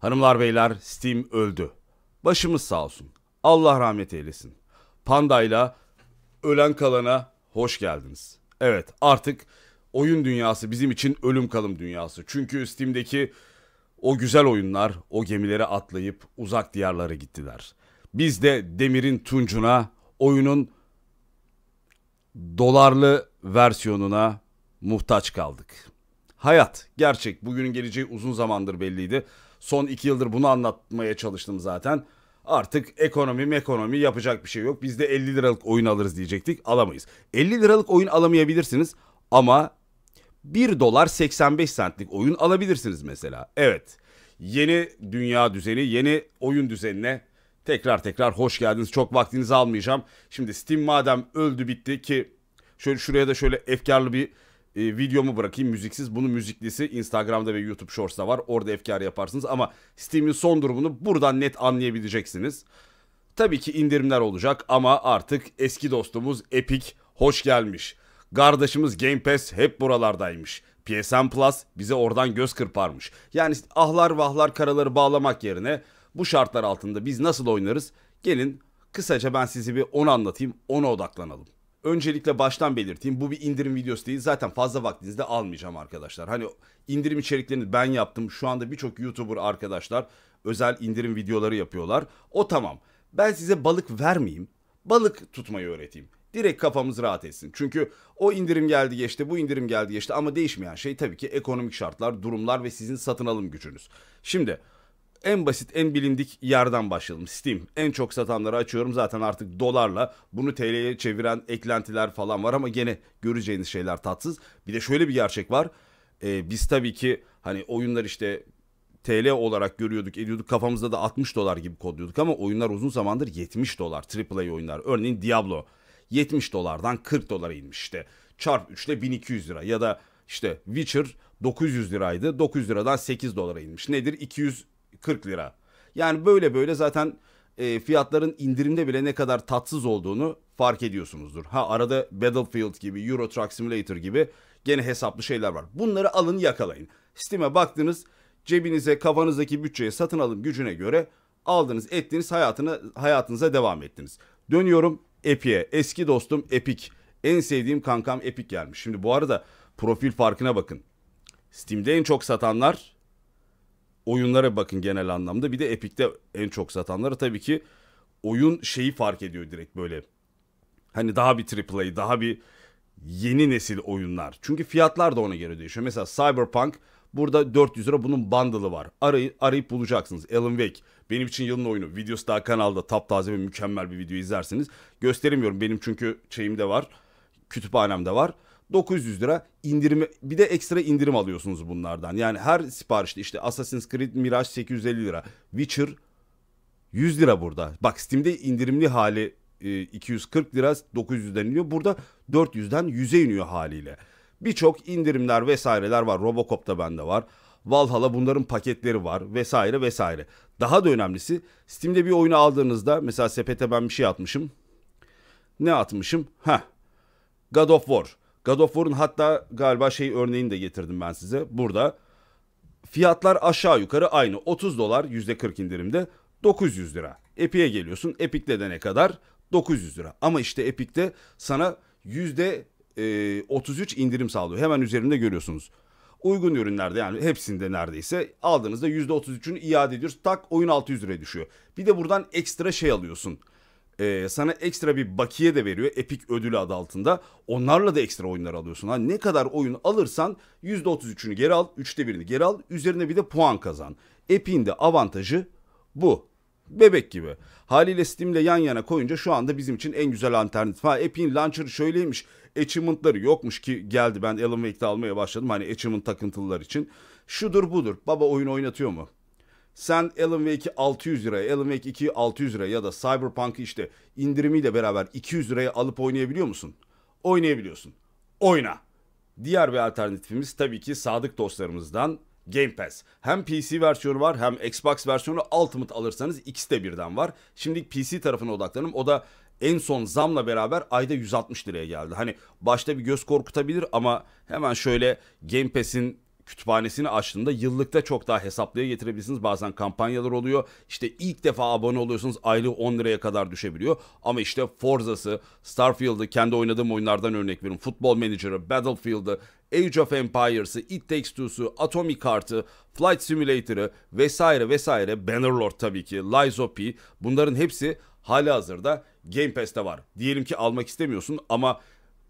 Hanımlar beyler Steam öldü. Başımız sağ olsun. Allah rahmet eylesin. Panda'yla ölen kalana hoş geldiniz. Evet artık oyun dünyası bizim için ölüm kalım dünyası. Çünkü Steam'deki o güzel oyunlar o gemilere atlayıp uzak diyarlara gittiler. Biz de demirin tuncuna oyunun dolarlı versiyonuna muhtaç kaldık. Hayat gerçek bugünün geleceği uzun zamandır belliydi. Son iki yıldır bunu anlatmaya çalıştım zaten. Artık ekonomi ekonomi yapacak bir şey yok. Biz de 50 liralık oyun alırız diyecektik. Alamayız. 50 liralık oyun alamayabilirsiniz ama 1 dolar 85 centlik oyun alabilirsiniz mesela. Evet. Yeni dünya düzeni, yeni oyun düzenine tekrar tekrar hoş geldiniz. Çok vaktinizi almayacağım. Şimdi Steam madem öldü bitti ki şöyle şuraya da şöyle efkarlı bir e, videomu bırakayım müziksiz. Bunun müziklisi Instagram'da ve YouTube Shorts'ta var. Orada efkar yaparsınız ama Steam'in son durumunu buradan net anlayabileceksiniz. Tabii ki indirimler olacak ama artık eski dostumuz Epic hoş gelmiş. Kardeşimiz Game Pass hep buralardaymış. PSN Plus bize oradan göz kırparmış. Yani ahlar vahlar karaları bağlamak yerine bu şartlar altında biz nasıl oynarız? Gelin kısaca ben sizi bir onu anlatayım, ona odaklanalım. Öncelikle baştan belirteyim bu bir indirim videosu değil zaten fazla vaktinizi de almayacağım arkadaşlar. Hani indirim içeriklerini ben yaptım şu anda birçok YouTuber arkadaşlar özel indirim videoları yapıyorlar. O tamam ben size balık vermeyeyim balık tutmayı öğreteyim. Direkt kafamız rahat etsin. Çünkü o indirim geldi geçti, bu indirim geldi geçti ama değişmeyen şey tabii ki ekonomik şartlar, durumlar ve sizin satın alım gücünüz. Şimdi en basit en bilindik yerden başlayalım. Steam en çok satanları açıyorum zaten artık dolarla bunu TL'ye çeviren eklentiler falan var ama gene göreceğiniz şeyler tatsız. Bir de şöyle bir gerçek var. Ee, biz tabii ki hani oyunlar işte TL olarak görüyorduk ediyorduk kafamızda da 60 dolar gibi kodluyorduk ama oyunlar uzun zamandır 70 dolar AAA oyunlar. Örneğin Diablo 70 dolardan 40 dolara inmiş işte çarp 3 ile 1200 lira ya da işte Witcher 900 liraydı 900 liradan 8 dolara inmiş. Nedir 200 40 lira. Yani böyle böyle zaten e, fiyatların indirimde bile ne kadar tatsız olduğunu fark ediyorsunuzdur. Ha arada Battlefield gibi, Euro Truck Simulator gibi gene hesaplı şeyler var. Bunları alın yakalayın. Steam'e baktınız cebinize kafanızdaki bütçeye satın alım gücüne göre aldınız ettiniz hayatını hayatınıza devam ettiniz. Dönüyorum Epic'e eski dostum Epic en sevdiğim kankam Epic gelmiş. Şimdi bu arada profil farkına bakın. Steam'de en çok satanlar oyunlara bakın genel anlamda. Bir de Epic'te en çok satanları tabii ki oyun şeyi fark ediyor direkt böyle. Hani daha bir AAA, daha bir yeni nesil oyunlar. Çünkü fiyatlar da ona göre değişiyor. Mesela Cyberpunk burada 400 lira bunun bundle'ı var. Arayı, arayıp bulacaksınız. Alan Wake benim için yılın oyunu. Videosu daha kanalda taptaze ve mükemmel bir video izlersiniz. Gösteremiyorum benim çünkü şeyimde var. Kütüphanemde var. 900 lira indirimi bir de ekstra indirim alıyorsunuz bunlardan. Yani her siparişte işte Assassin's Creed Mirage 850 lira. Witcher 100 lira burada. Bak Steam'de indirimli hali 240 e, lira 900'den iniyor. Burada 400'den 100'e iniyor haliyle. Birçok indirimler vesaireler var. Robocop Robocop'ta bende var. Valhalla bunların paketleri var vesaire vesaire. Daha da önemlisi Steam'de bir oyunu aldığınızda mesela sepete ben bir şey atmışım. Ne atmışım? Ha. God of War God of War'un hatta galiba şey örneğini de getirdim ben size. Burada fiyatlar aşağı yukarı aynı. 30 dolar %40 indirimde 900 lira. Epic'e geliyorsun. Epic'te de ne kadar? 900 lira. Ama işte Epic'te sana yüzde 33 e, indirim sağlıyor. Hemen üzerinde görüyorsunuz. Uygun ürünlerde yani hepsinde neredeyse aldığınızda %33'ünü iade ediyoruz. Tak oyun 600 liraya düşüyor. Bir de buradan ekstra şey alıyorsun e, sana ekstra bir bakiye de veriyor Epic ödülü adı altında. Onlarla da ekstra oyunlar alıyorsun. Ha, ne kadar oyun alırsan %33'ünü geri al, üçte birini geri al, üzerine bir de puan kazan. Epic'in de avantajı bu. Bebek gibi. Haliyle Steam'le yan yana koyunca şu anda bizim için en güzel alternatif. Ha Epic'in launcher şöyleymiş. Achievement'ları yokmuş ki geldi ben Alan Wake'de almaya başladım. Hani achievement takıntılılar için. Şudur budur. Baba oyun oynatıyor mu? Sen Alan Wake'i 600 liraya, Alan Wake 2'yi 600 liraya ya da Cyberpunk işte indirimiyle beraber 200 liraya alıp oynayabiliyor musun? Oynayabiliyorsun. Oyna. Diğer bir alternatifimiz tabii ki sadık dostlarımızdan Game Pass. Hem PC versiyonu var hem Xbox versiyonu Ultimate alırsanız ikisi de birden var. Şimdilik PC tarafına odaklanım. O da en son zamla beraber ayda 160 liraya geldi. Hani başta bir göz korkutabilir ama hemen şöyle Game Pass'in kütüphanesini açtığında yıllıkta çok daha hesaplıya getirebilirsiniz. Bazen kampanyalar oluyor. İşte ilk defa abone oluyorsunuz aylık 10 liraya kadar düşebiliyor. Ama işte Forza'sı, Starfield'ı kendi oynadığım oyunlardan örnek veriyorum. Football Manager'ı, Battlefield'ı, Age of Empires'ı, It Takes Two'su, Atomic Heart'ı, Flight Simulator'ı vesaire vesaire Bannerlord tabii ki, Lies of P bunların hepsi hali hazırda Game Pass'te var. Diyelim ki almak istemiyorsun ama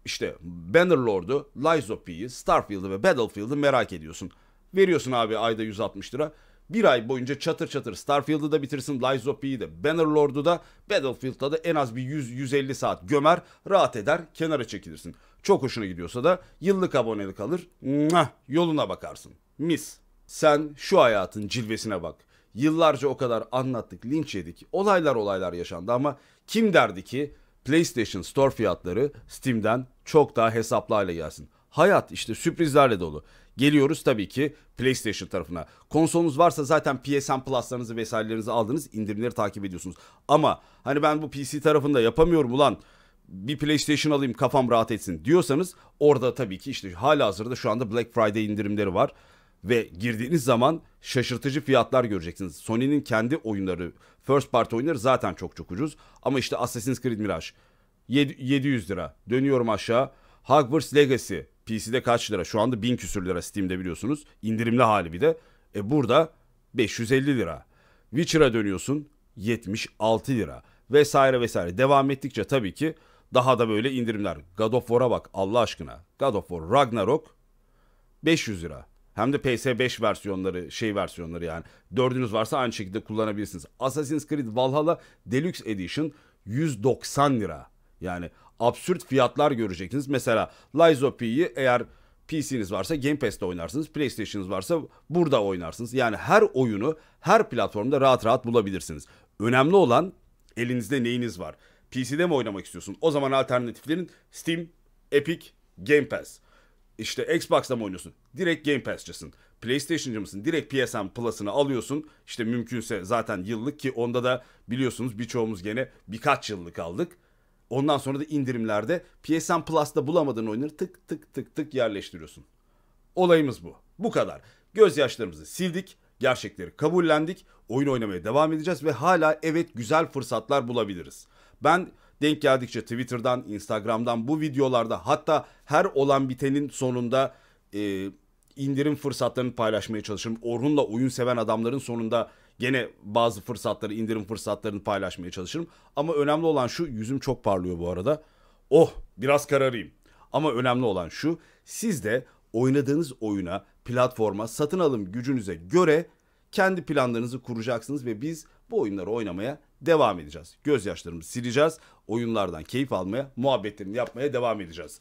işte Bannerlord'u, Lies of P'yi, Starfield'ı ve Battlefield'ı merak ediyorsun. Veriyorsun abi ayda 160 lira. Bir ay boyunca çatır çatır Starfield'ı da bitirsin, Lies of P'yi de, Bannerlord'u da, Battlefield'da da en az bir 100-150 saat gömer, rahat eder, kenara çekilirsin. Çok hoşuna gidiyorsa da yıllık abonelik alır, mwah, yoluna bakarsın. Mis. Sen şu hayatın cilvesine bak. Yıllarca o kadar anlattık, linç yedik, olaylar olaylar yaşandı ama kim derdi ki PlayStation Store fiyatları Steam'den çok daha hesaplı hale gelsin. Hayat işte sürprizlerle dolu. Geliyoruz tabii ki PlayStation tarafına. Konsolunuz varsa zaten PSN Plus'larınızı vesairelerinizi aldınız, indirimleri takip ediyorsunuz. Ama hani ben bu PC tarafında yapamıyorum ulan bir PlayStation alayım kafam rahat etsin diyorsanız orada tabii ki işte hala hazırda şu anda Black Friday indirimleri var ve girdiğiniz zaman şaşırtıcı fiyatlar göreceksiniz. Sony'nin kendi oyunları, first party oyunları zaten çok çok ucuz. Ama işte Assassin's Creed Mirage 700 lira. Dönüyorum aşağı. Hogwarts Legacy PC'de kaç lira? Şu anda 1000 küsür lira Steam'de biliyorsunuz. İndirimli hali bir de. E burada 550 lira. Witcher'a dönüyorsun 76 lira vesaire vesaire. Devam ettikçe tabii ki daha da böyle indirimler. God of War'a bak Allah aşkına. God of War Ragnarok 500 lira. Hem de PS5 versiyonları, şey versiyonları yani. Dördünüz varsa aynı şekilde kullanabilirsiniz. Assassin's Creed Valhalla Deluxe Edition 190 lira. Yani absürt fiyatlar göreceksiniz. Mesela Lies of P'yi eğer PC'niz varsa Game Pass'te oynarsınız. PlayStation'ınız varsa burada oynarsınız. Yani her oyunu her platformda rahat rahat bulabilirsiniz. Önemli olan elinizde neyiniz var. PC'de mi oynamak istiyorsun? O zaman alternatiflerin Steam, Epic, Game Pass. İşte Xbox'ta mı oynuyorsun? Direkt Game Pass'çısın. PlayStation'cı mısın? Direkt PSN Plus'ını alıyorsun. İşte mümkünse zaten yıllık ki onda da biliyorsunuz birçoğumuz gene birkaç yıllık aldık. Ondan sonra da indirimlerde PSN Plus'ta bulamadığın oyunları tık tık tık tık yerleştiriyorsun. Olayımız bu. Bu kadar. Gözyaşlarımızı sildik, gerçekleri kabullendik, oyun oynamaya devam edeceğiz ve hala evet güzel fırsatlar bulabiliriz. Ben Denk geldikçe Twitter'dan, Instagram'dan bu videolarda hatta her olan bitenin sonunda e, indirim fırsatlarını paylaşmaya çalışırım. Orhun'la oyun seven adamların sonunda gene bazı fırsatları, indirim fırsatlarını paylaşmaya çalışırım. Ama önemli olan şu, yüzüm çok parlıyor bu arada. Oh, biraz kararayım. Ama önemli olan şu, siz de oynadığınız oyuna, platforma, satın alım gücünüze göre kendi planlarınızı kuracaksınız ve biz bu oyunları oynamaya devam edeceğiz. Gözyaşlarımızı sileceğiz. Oyunlardan keyif almaya, muhabbetlerini yapmaya devam edeceğiz.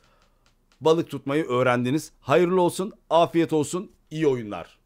Balık tutmayı öğrendiniz. Hayırlı olsun, afiyet olsun, iyi oyunlar.